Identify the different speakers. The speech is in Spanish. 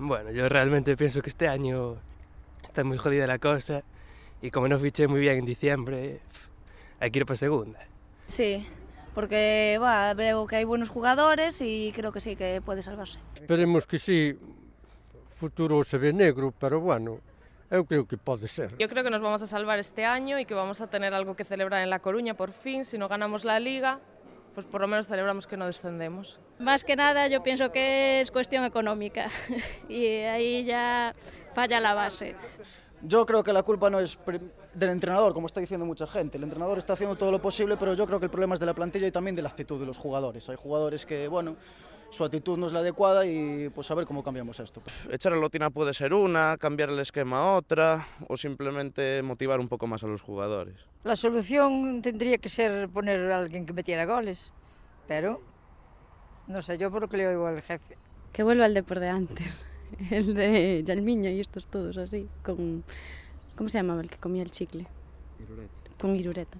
Speaker 1: Bueno, yo realmente pienso que este año está muy jodida la cosa y como no fiché muy bien en diciembre, hay que ir por segunda. Sí, porque veo que hay buenos jugadores y creo que sí, que puede salvarse. Esperemos
Speaker 2: que sí, futuro se ve negro, pero bueno, yo creo que puede ser.
Speaker 1: Yo creo que nos vamos a salvar este año y que vamos a tener algo que celebrar en La Coruña por fin, si no ganamos la liga, pues por lo menos celebramos que no descendemos. Más que nada yo pienso que es cuestión económica y ahí ya a la base.
Speaker 3: Yo creo que la culpa no es del entrenador, como está diciendo mucha gente. El entrenador está haciendo todo lo posible, pero yo creo que el problema es de la plantilla y también de la actitud de los jugadores. Hay jugadores que, bueno, su actitud no es la adecuada y pues a ver cómo cambiamos esto.
Speaker 4: Echar a Lotina puede ser una, cambiar el esquema a otra o simplemente motivar un poco más a los jugadores.
Speaker 2: La solución tendría que ser poner a alguien que metiera goles, pero no sé, yo por lo que le oigo jefe. Que vuelva al deporte de antes. el de Yalmiño y estos todos así, con... ¿Cómo se llamaba el que comía el chicle? Irureta. Con Irureta.